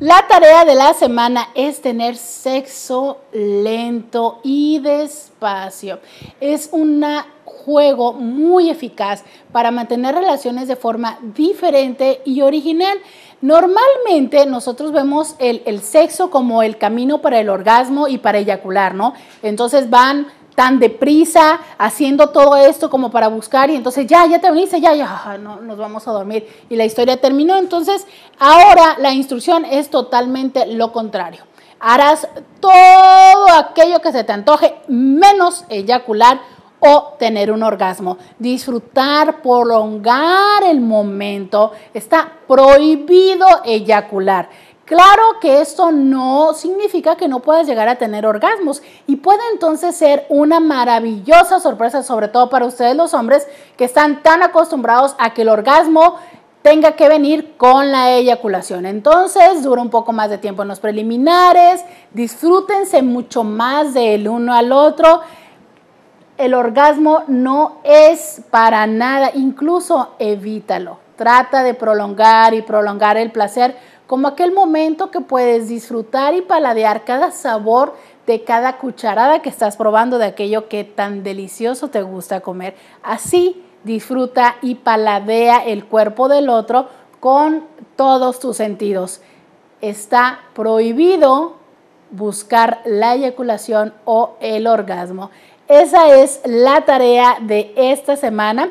La tarea de la semana es tener sexo lento y despacio. Es un juego muy eficaz para mantener relaciones de forma diferente y original. Normalmente nosotros vemos el, el sexo como el camino para el orgasmo y para eyacular, ¿no? Entonces van tan deprisa, haciendo todo esto como para buscar y entonces ya, ya te venís, ya, ya, no, nos vamos a dormir. Y la historia terminó. Entonces, ahora la instrucción es totalmente lo contrario. Harás todo aquello que se te antoje, menos eyacular o tener un orgasmo. Disfrutar, prolongar el momento. Está prohibido eyacular. Claro que esto no significa que no puedas llegar a tener orgasmos y puede entonces ser una maravillosa sorpresa, sobre todo para ustedes los hombres que están tan acostumbrados a que el orgasmo tenga que venir con la eyaculación. Entonces, dura un poco más de tiempo en los preliminares, disfrútense mucho más del uno al otro. El orgasmo no es para nada, incluso evítalo. Trata de prolongar y prolongar el placer como aquel momento que puedes disfrutar y paladear cada sabor de cada cucharada que estás probando de aquello que tan delicioso te gusta comer. Así disfruta y paladea el cuerpo del otro con todos tus sentidos. Está prohibido buscar la eyaculación o el orgasmo. Esa es la tarea de esta semana.